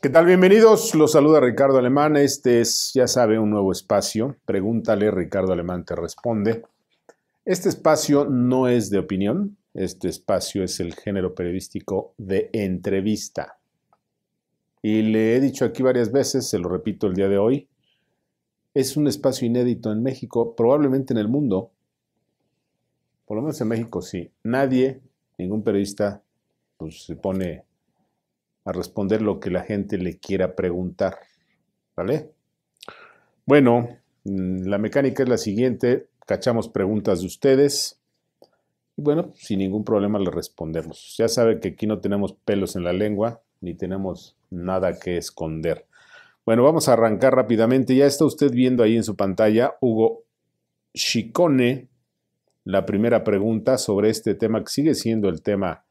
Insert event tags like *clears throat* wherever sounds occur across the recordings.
¿Qué tal? Bienvenidos. Los saluda Ricardo Alemán. Este es, ya sabe, un nuevo espacio. Pregúntale, Ricardo Alemán te responde. Este espacio no es de opinión. Este espacio es el género periodístico de entrevista. Y le he dicho aquí varias veces, se lo repito el día de hoy, es un espacio inédito en México, probablemente en el mundo. Por lo menos en México sí. Nadie, ningún periodista, pues se pone a responder lo que la gente le quiera preguntar. ¿Vale? Bueno, mm, la mecánica es la siguiente. Cachamos preguntas de ustedes. Y bueno, sin ningún problema le respondemos. Ya sabe que aquí no tenemos pelos en la lengua, ni tenemos nada que esconder. Bueno, vamos a arrancar rápidamente. Ya está usted viendo ahí en su pantalla, Hugo Chicone, la primera pregunta sobre este tema que sigue siendo el tema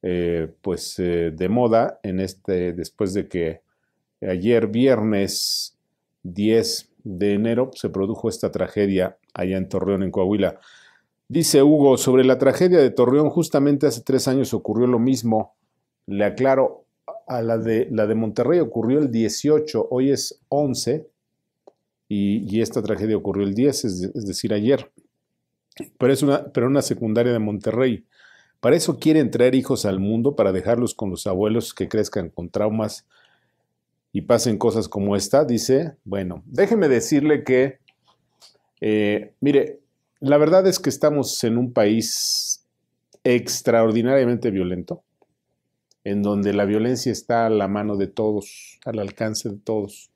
eh, pues eh, de moda en este, después de que ayer viernes 10 de enero se produjo esta tragedia allá en Torreón, en Coahuila. Dice Hugo, sobre la tragedia de Torreón, justamente hace tres años ocurrió lo mismo. Le aclaro, a la de, la de Monterrey ocurrió el 18, hoy es 11, y, esta tragedia ocurrió el 10, es, decir, ayer. Pero es una, pero una secundaria de Monterrey. Para eso quieren traer hijos al mundo, para dejarlos con los abuelos que crezcan con traumas y pasen cosas como esta, dice, bueno, déjeme decirle que, eh, mire, la verdad es que estamos en un país extraordinariamente violento, en donde la violencia está a la mano de todos, al alcance de todos.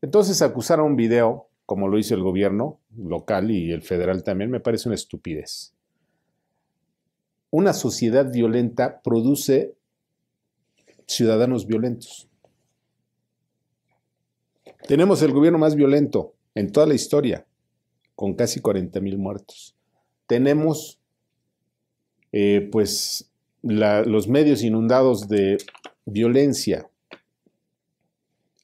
Entonces acusar a un video, como lo hizo el gobierno local y el federal también, me parece una estupidez una sociedad violenta produce ciudadanos violentos. Tenemos el gobierno más violento en toda la historia, con casi 40 mil muertos. Tenemos, eh, pues, los medios inundados de violencia.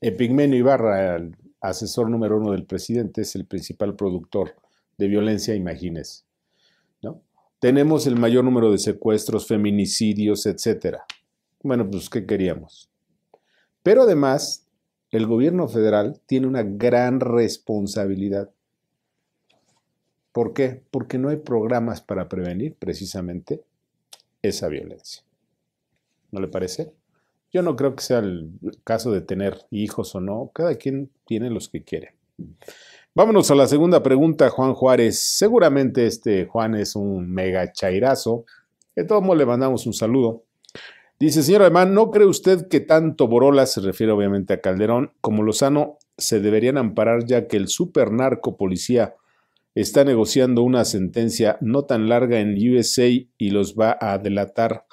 Epigmenio Ibarra, el asesor número uno del presidente, es el principal productor de violencia, imagínense. Tenemos el mayor número de secuestros, feminicidios, etc. Bueno, pues ¿qué queríamos? Pero además, el gobierno federal tiene una gran responsabilidad. ¿Por qué? Porque no hay programas para prevenir precisamente esa violencia. ¿No le parece? Yo no creo que sea el caso de tener hijos o no. Cada quien tiene los que quiere. Vámonos a la segunda pregunta, Juan Juárez. Seguramente este Juan es un mega chairazo. De todos modos, le mandamos un saludo. Dice, señor Alemán, ¿no cree usted que tanto Borola, se refiere obviamente a Calderón, como Lozano se deberían amparar ya que el supernarco policía está negociando una sentencia no tan larga en USA y los va a delatar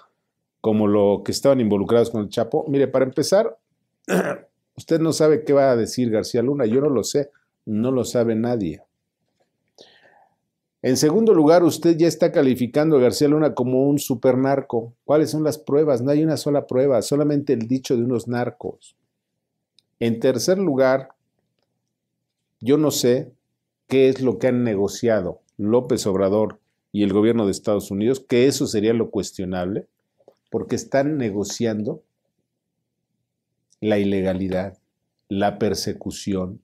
como lo que estaban involucrados con el Chapo? Mire, para empezar, *clears throat* usted no sabe qué va a decir García Luna, yo no lo sé. No lo sabe nadie. En segundo lugar, usted ya está calificando a García Luna como un supernarco. ¿Cuáles son las pruebas? No hay una sola prueba, solamente el dicho de unos narcos. En tercer lugar, yo no sé qué es lo que han negociado López Obrador y el gobierno de Estados Unidos, que eso sería lo cuestionable, porque están negociando la ilegalidad, la persecución,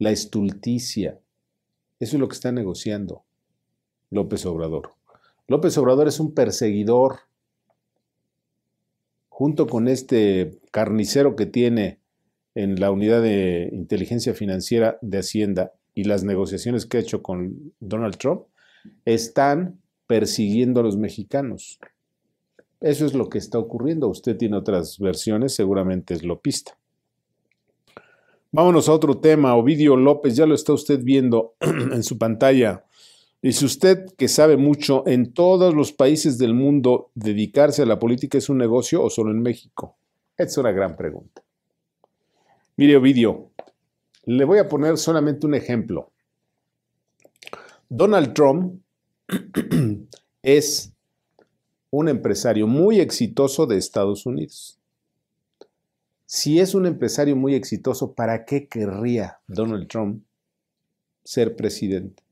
la estulticia. Eso es lo que está negociando López Obrador. López Obrador es un perseguidor, junto con este carnicero que tiene en la unidad de inteligencia financiera de Hacienda y las negociaciones que ha hecho con Donald Trump, están persiguiendo a los mexicanos. Eso es lo que está ocurriendo. Usted tiene otras versiones, seguramente es lopista. Vámonos a otro tema. Ovidio López, ya lo está usted viendo *clears throat* en su pantalla. Dice usted que sabe mucho, ¿en todos los países del mundo dedicarse a la política es un negocio o solo en México? Es una gran pregunta. Mire, Ovidio, le voy a poner solamente un ejemplo. Donald Trump *clears throat* es un empresario muy exitoso de Estados Unidos. Si es un empresario muy exitoso, ¿para qué querría Donald Trump ser presidente?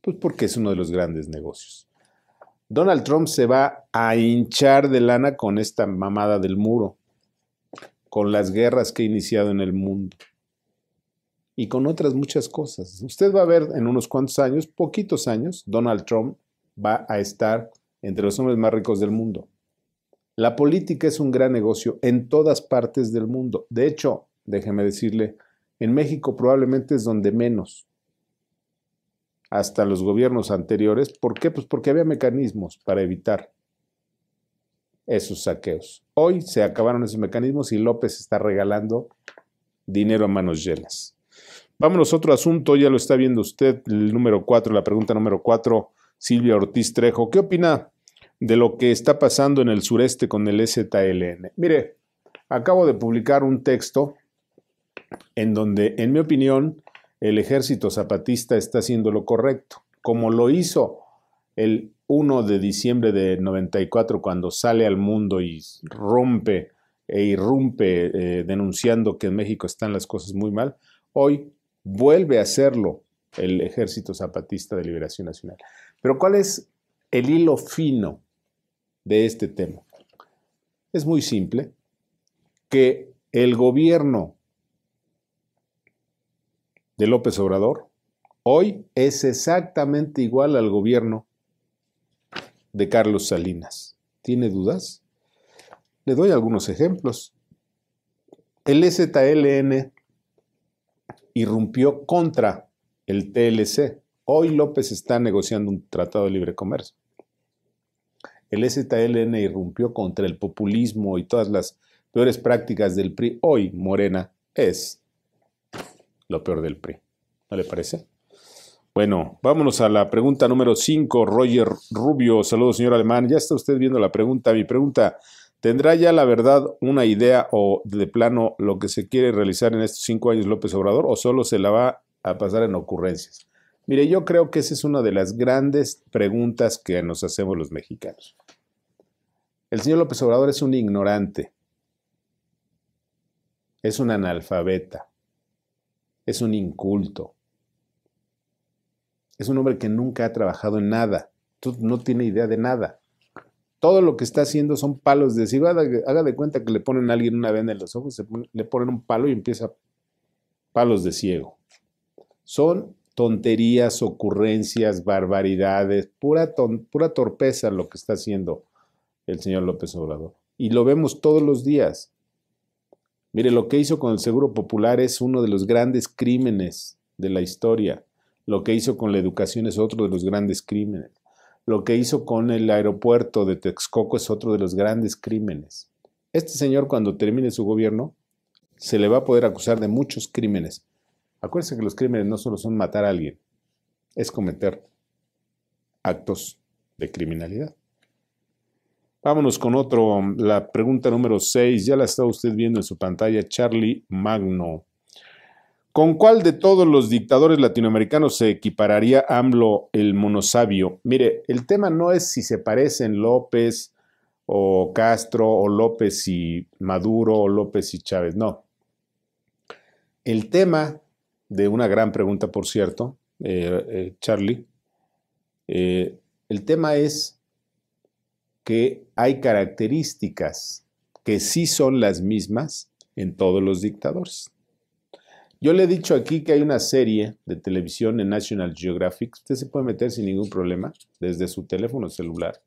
Pues porque es uno de los grandes negocios. Donald Trump se va a hinchar de lana con esta mamada del muro, con las guerras que ha iniciado en el mundo y con otras muchas cosas. Usted va a ver en unos cuantos años, poquitos años, Donald Trump va a estar entre los hombres más ricos del mundo. La política es un gran negocio en todas partes del mundo. De hecho, déjeme decirle, en México probablemente es donde menos. Hasta los gobiernos anteriores. ¿Por qué? Pues porque había mecanismos para evitar esos saqueos. Hoy se acabaron esos mecanismos y López está regalando dinero a manos llenas. Vámonos a otro asunto, ya lo está viendo usted, el número cuatro, la pregunta número 4, Silvia Ortiz Trejo. ¿Qué opina de lo que está pasando en el sureste con el EZLN. Mire, acabo de publicar un texto en donde, en mi opinión, el ejército zapatista está haciendo lo correcto, como lo hizo el 1 de diciembre de 94 cuando sale al mundo y rompe e irrumpe eh, denunciando que en México están las cosas muy mal, hoy vuelve a hacerlo el ejército zapatista de liberación nacional. Pero ¿cuál es el hilo fino de este tema? Es muy simple, que el gobierno de López Obrador hoy es exactamente igual al gobierno de Carlos Salinas. ¿Tiene dudas? Le doy algunos ejemplos. El ZLN irrumpió contra el TLC. Hoy López está negociando un tratado de libre comercio el STLN irrumpió contra el populismo y todas las peores prácticas del PRI, hoy Morena es lo peor del PRI. ¿No le parece? Bueno, vámonos a la pregunta número 5. Roger Rubio, saludos señor Alemán. Ya está usted viendo la pregunta. Mi pregunta, ¿tendrá ya la verdad una idea o de plano lo que se quiere realizar en estos cinco años López Obrador o solo se la va a pasar en ocurrencias? Mire, yo creo que esa es una de las grandes preguntas que nos hacemos los mexicanos. El señor López Obrador es un ignorante, es un analfabeta, es un inculto, es un hombre que nunca ha trabajado en nada, no tiene idea de nada. Todo lo que está haciendo son palos de ciego. haga de cuenta que le ponen a alguien una venda en los ojos, le ponen un palo y empieza palos de ciego. Son tonterías, ocurrencias, barbaridades, pura, torpeza lo que está haciendo el señor López Obrador. Y lo vemos todos los días. Mire, lo que hizo con el Seguro Popular es uno de los grandes crímenes de la historia. Lo que hizo con la educación es otro de los grandes crímenes. Lo que hizo con el aeropuerto de Texcoco es otro de los grandes crímenes. Este señor cuando termine su gobierno se le va a poder acusar de muchos crímenes Acuérdense que los crímenes no solo son matar a alguien, es cometer actos de criminalidad. Vámonos con otro. La pregunta número 6, ya la está usted viendo en su pantalla, Charlie Magno. ¿Con cuál de todos los dictadores latinoamericanos se equipararía AMLO el monosabio? Mire, el tema no es si se parecen López o Castro o López y Maduro o López y Chávez, no. El tema de una gran pregunta, por cierto, eh, eh, Charlie. Eh, el tema es que hay características que sí son las mismas en todos los dictadores. Yo le he dicho aquí que hay una serie de televisión en National Geographic. Usted se puede meter sin ningún problema desde su teléfono celular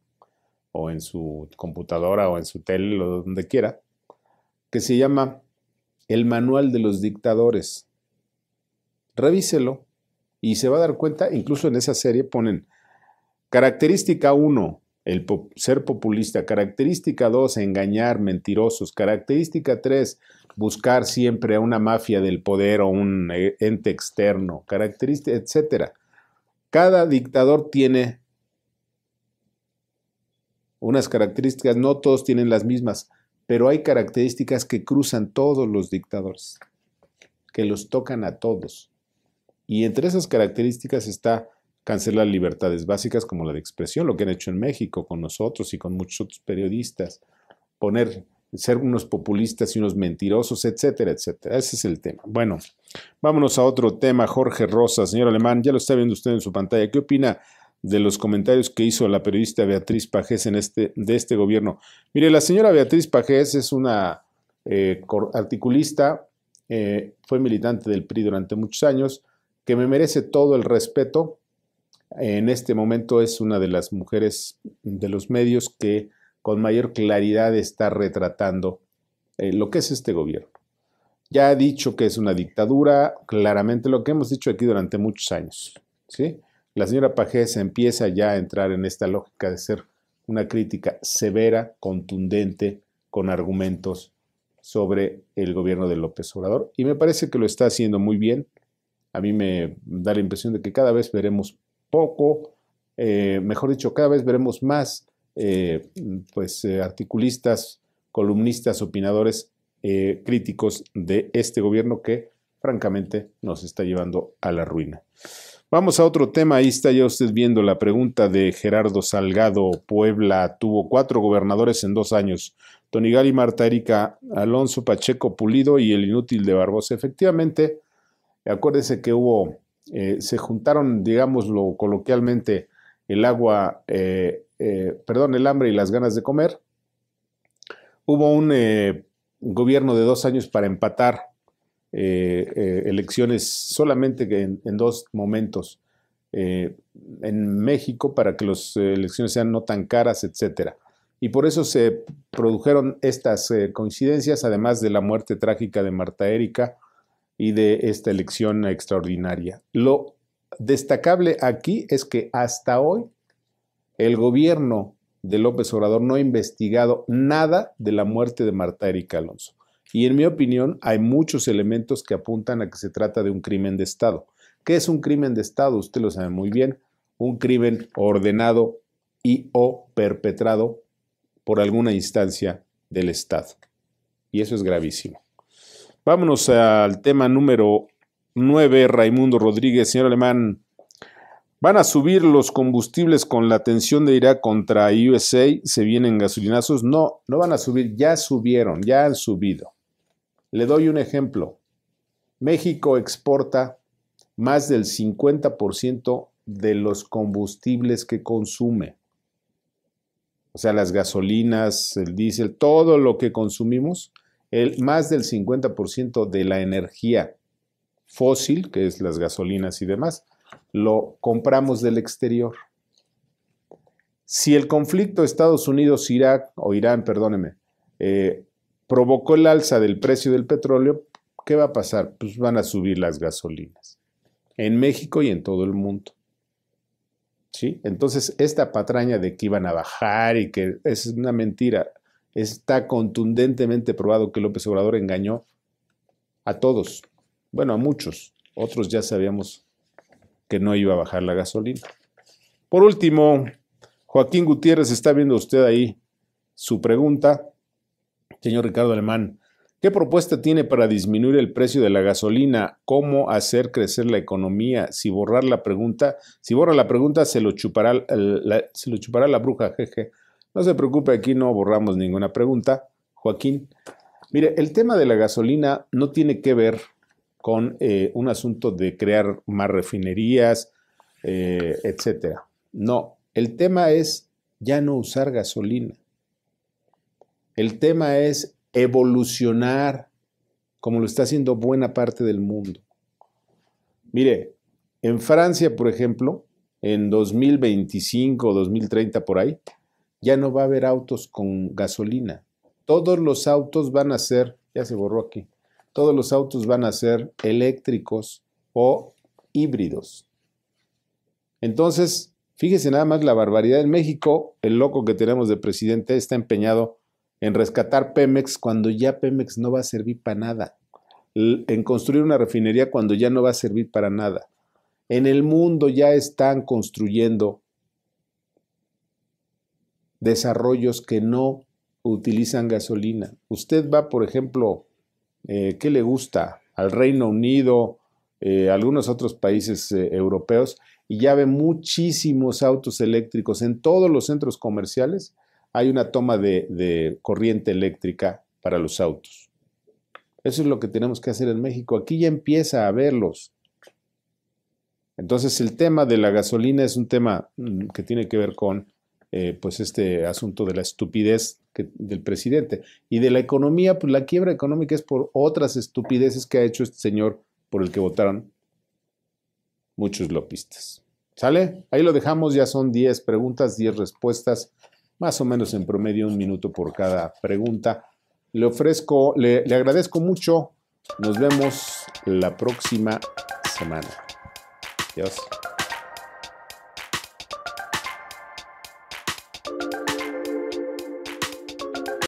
o en su computadora o en su tele o donde quiera, que se llama El Manual de los Dictadores revíselo y se va a dar cuenta, incluso en esa serie ponen característica 1, el ser populista, característica 2, engañar, mentirosos, característica 3, buscar siempre a una mafia del poder o un e, ente externo, característica, etcétera. Cada dictador tiene unas características, no todos tienen las mismas, pero hay características que cruzan todos los dictadores, que los tocan a todos. Y entre esas características está cancelar libertades básicas como la de expresión, lo que han hecho en México con nosotros y con muchos otros periodistas, poner ser unos populistas y unos mentirosos, etcétera, etcétera. Ese es el tema. Bueno, vámonos a otro tema. Jorge Rosa, señor Alemán, ya lo está viendo usted en su pantalla. ¿Qué opina de los comentarios que hizo la periodista Beatriz Pajés en este, de este gobierno? Mire, la señora Beatriz Pajés es una eh, articulista, eh, fue militante del PRI durante muchos años, que me merece todo el respeto. En este momento es una de las mujeres de los medios que con mayor claridad está retratando eh, lo que es este gobierno. Ya ha dicho que es una dictadura, claramente lo que hemos dicho aquí durante muchos años. ¿sí? La señora Pajés empieza ya a entrar en esta lógica de ser una crítica severa, contundente, con argumentos sobre el gobierno de López Obrador. Y me parece que lo está haciendo muy bien a mí me da la impresión de que cada vez veremos poco, eh, mejor dicho, cada vez veremos más eh, pues, eh, articulistas, columnistas, opinadores críticos de este gobierno que francamente nos está llevando a la ruina. Vamos a otro tema. Ahí está ya usted viendo la pregunta de Gerardo Salgado. Puebla tuvo cuatro gobernadores en dos años. Tonigali, Marta Erika, Alonso Pacheco Pulido y el inútil de Barbosa. Efectivamente, Acuérdese que hubo, eh, se juntaron, digámoslo coloquialmente, el agua, eh, eh, perdón, el hambre y las ganas de comer. Hubo un gobierno de dos años para empatar elecciones solamente en, dos momentos. en México para que las elecciones sean no tan caras, etc. y por eso se produjeron estas coincidencias, además de la muerte trágica de Marta Erika y de esta elección extraordinaria. Lo destacable aquí es que hasta hoy el gobierno de López Obrador no ha investigado nada de la muerte de Marta Erika Alonso. Y en mi opinión hay muchos elementos que apuntan a que se trata de un crimen de Estado. ¿Qué es un crimen de Estado? Usted lo sabe muy bien. Un crimen ordenado y o perpetrado por alguna instancia del Estado. Y eso es gravísimo. Vámonos al tema número 9, Raimundo Rodríguez, señor alemán. Van a subir los combustibles con la tensión de Irak contra USA. ¿Se vienen gasolinazos? No, no van a subir. Ya subieron, ya han subido. Le doy un ejemplo. México exporta más del 50% de los combustibles que consume. O sea, las gasolinas, el diésel, todo lo que consumimos el, más del 50% de la energía fósil, que es las gasolinas y demás, lo compramos del exterior. Si el conflicto Estados Unidos-Irak, o Irán, perdóneme, eh, provocó el alza del precio del petróleo, ¿qué va a pasar? Pues van a subir las gasolinas en México y en todo el mundo. ¿Sí? Entonces, esta patraña de que iban a bajar y que es una mentira. Está contundentemente probado que López Obrador engañó a todos, bueno, a muchos. Otros ya sabíamos que no iba a bajar la gasolina. Por último, Joaquín Gutiérrez, está viendo usted ahí su pregunta. Señor Ricardo Alemán, ¿qué propuesta tiene para disminuir el precio de la gasolina? ¿Cómo hacer crecer la economía? Si borrar la pregunta, si borra la pregunta, se lo chupará, la, se lo chupará la bruja, jeje. No se preocupe, aquí no borramos ninguna pregunta. Joaquín, mire, el tema de la gasolina no tiene que ver con eh, un asunto de crear más refinerías, eh, etcétera. No, el tema es ya no usar gasolina. El tema es evolucionar como lo está haciendo buena parte del mundo. Mire, en Francia, por ejemplo, en 2025 o 2030 por ahí, ya no va a haber autos con gasolina. Todos los autos van a ser, ya se borró aquí, todos los autos van a ser eléctricos o híbridos. Entonces, fíjese nada más la barbaridad. En México, el loco que tenemos de presidente está empeñado en rescatar Pemex cuando ya Pemex no va a servir para nada. En construir una refinería cuando ya no va a servir para nada. En el mundo ya están construyendo desarrollos que no utilizan gasolina. Usted va, por ejemplo, eh, ¿qué le gusta? Al Reino Unido, eh, algunos otros países eh, europeos, y ya ve muchísimos autos eléctricos. En todos los centros comerciales hay una toma de, de corriente eléctrica para los autos. Eso es lo que tenemos que hacer en México. Aquí ya empieza a verlos. Entonces el tema de la gasolina es un tema mm, que tiene que ver con eh, pues este asunto de la estupidez del presidente. Y de la economía, pues la quiebra económica es por otras estupideces que ha hecho este señor por el que votaron muchos lopistas. ¿Sale? Ahí lo dejamos, ya son 10 preguntas, 10 respuestas, más o menos en promedio un minuto por cada pregunta. Le ofrezco, le, le agradezco mucho. Nos vemos la próxima semana. Adiós.